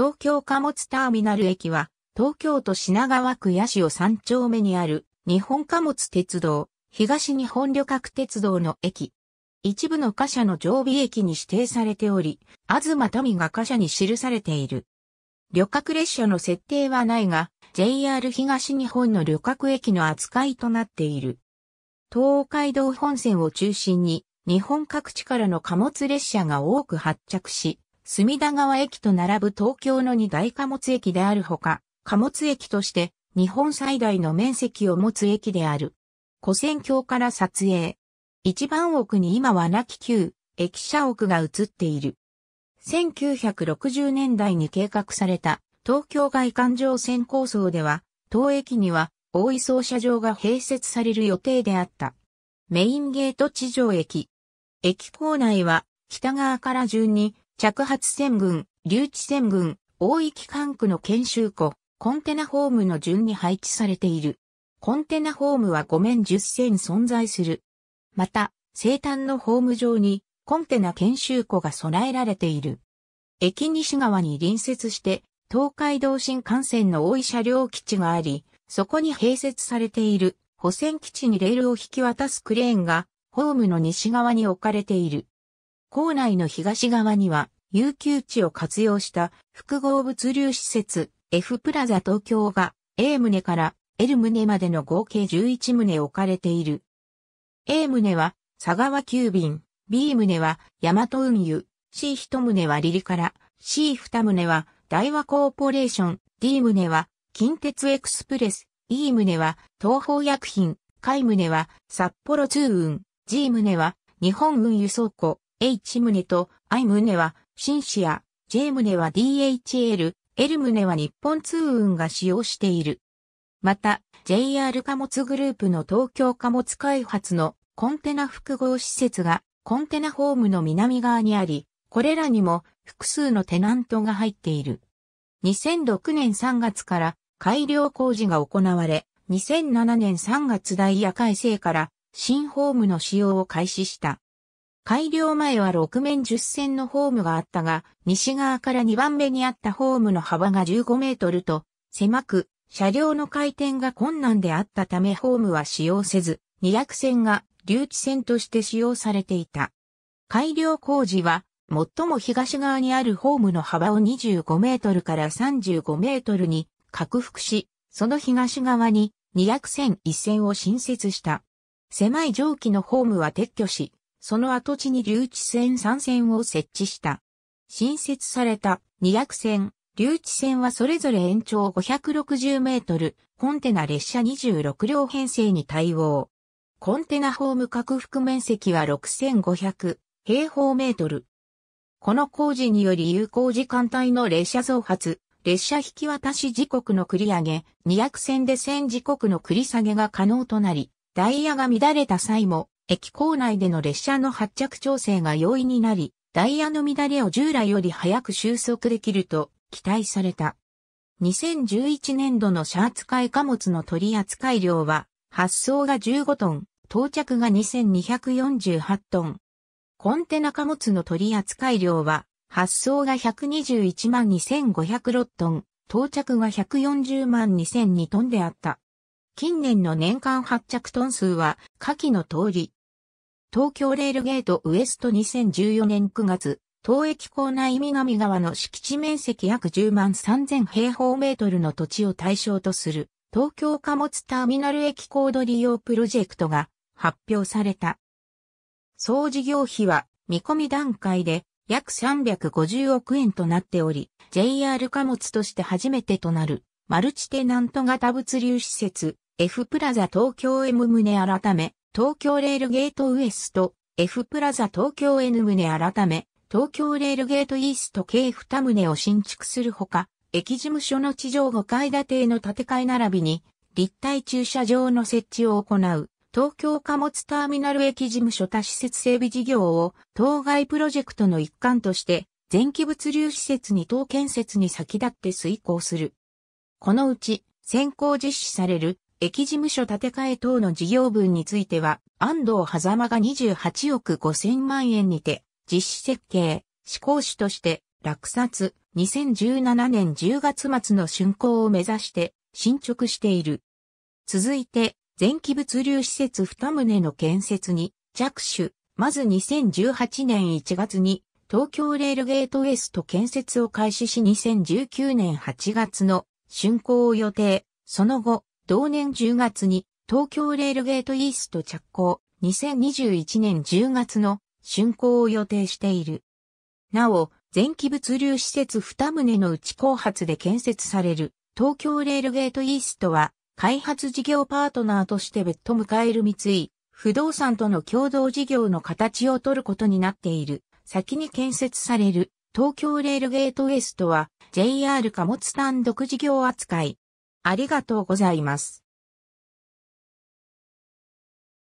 東京貨物ターミナル駅は、東京都品川区八潮3丁目にある日本貨物鉄道、東日本旅客鉄道の駅。一部の貨車の常備駅に指定されており、東富が貨車に記されている。旅客列車の設定はないが、JR 東日本の旅客駅の扱いとなっている。東海道本線を中心に、日本各地からの貨物列車が多く発着し、隅田川駅と並ぶ東京の二大貨物駅であるほか、貨物駅として日本最大の面積を持つ駅である。古戦橋から撮影。一番奥に今は亡き旧、駅舎奥が映っている。1960年代に計画された東京外環状線構想では、当駅には大井操車場が併設される予定であった。メインゲート地上駅。駅構内は北側から順に着発船群、留置船群、大域管区の研修庫、コンテナホームの順に配置されている。コンテナホームは5面10船存在する。また、西端のホーム上にコンテナ研修庫が備えられている。駅西側に隣接して、東海道新幹線の大井車両基地があり、そこに併設されている保線基地にレールを引き渡すクレーンが、ホームの西側に置かれている。校内の東側には、有給地を活用した複合物流施設 F プラザ東京が A 棟から L 棟までの合計11棟置かれている。A 棟は佐川急便、B 棟は大和運輸、C 一棟はリリから、C 二棟は大和コーポレーション、D 棟は近鉄エクスプレス、E 棟は東方薬品、海棟は札幌通運、G 棟は日本運輸倉庫、H 棟と I 棟は、シンシア、J 棟は DHL、L 棟は日本通運が使用している。また、JR 貨物グループの東京貨物開発のコンテナ複合施設がコンテナホームの南側にあり、これらにも複数のテナントが入っている。2006年3月から改良工事が行われ、2007年3月ダイヤ改正から新ホームの使用を開始した。改良前は6面10線のホームがあったが、西側から2番目にあったホームの幅が15メートルと、狭く、車両の回転が困難であったためホームは使用せず、2 0線が留置線として使用されていた。改良工事は、最も東側にあるホームの幅を25メートルから35メートルに拡幅し、その東側に200線1線を新設した。狭い蒸気のホームは撤去し、その跡地に留置線3線を設置した。新設された200線、留置線はそれぞれ延長560メートル、コンテナ列車26両編成に対応。コンテナホーム拡幅面積は6500平方メートル。この工事により有効時間帯の列車増発、列車引き渡し時刻の繰り上げ、200線で1000時刻の繰り下げが可能となり、ダイヤが乱れた際も駅構内での列車の発着調整が容易になり、ダイヤの乱れを従来より早く収束できると期待された。2011年度のシャーツ買貨物の取扱量は、発送が15トン、到着が2248トン。コンテナ貨物の取扱量は、発送が121万2506トン、到着が140万2002トンであった。近年の年間発着トン数は、下記の通り、東京レールゲートウエスト2014年9月、東駅構内南側の敷地面積約10万3000平方メートルの土地を対象とする東京貨物ターミナル駅コード利用プロジェクトが発表された。総事業費は見込み段階で約350億円となっており、JR 貨物として初めてとなるマルチテナント型物流施設 F プラザ東京 M 棟改め東京レールゲートウエスト、F プラザ東京 N 棟改め、東京レールゲートイースト k 2棟を新築するほか、駅事務所の地上5階建ての建て替え並びに、立体駐車場の設置を行う、東京貨物ターミナル駅事務所多施設整備事業を、当該プロジェクトの一環として、前期物流施設に等建設に先立って遂行する。このうち、先行実施される駅事務所建て替え等の事業分については、安藤狭間が28億5000万円にて、実施設計、施行主として、落札、2017年10月末の竣工を目指して、進捗している。続いて、前期物流施設二棟の建設に、着手、まず2018年1月に、東京レールゲートウエスト建設を開始し2019年8月の竣工を予定、その後、同年10月に東京レールゲートイースト着工、2021年10月の竣工を予定している。なお、前期物流施設2棟の内後発で建設される東京レールゲートイーストは開発事業パートナーとして別途迎える三井不動産との共同事業の形を取ることになっている。先に建設される東京レールゲートウエストは JR 貨物単独事業扱いありがとうございます。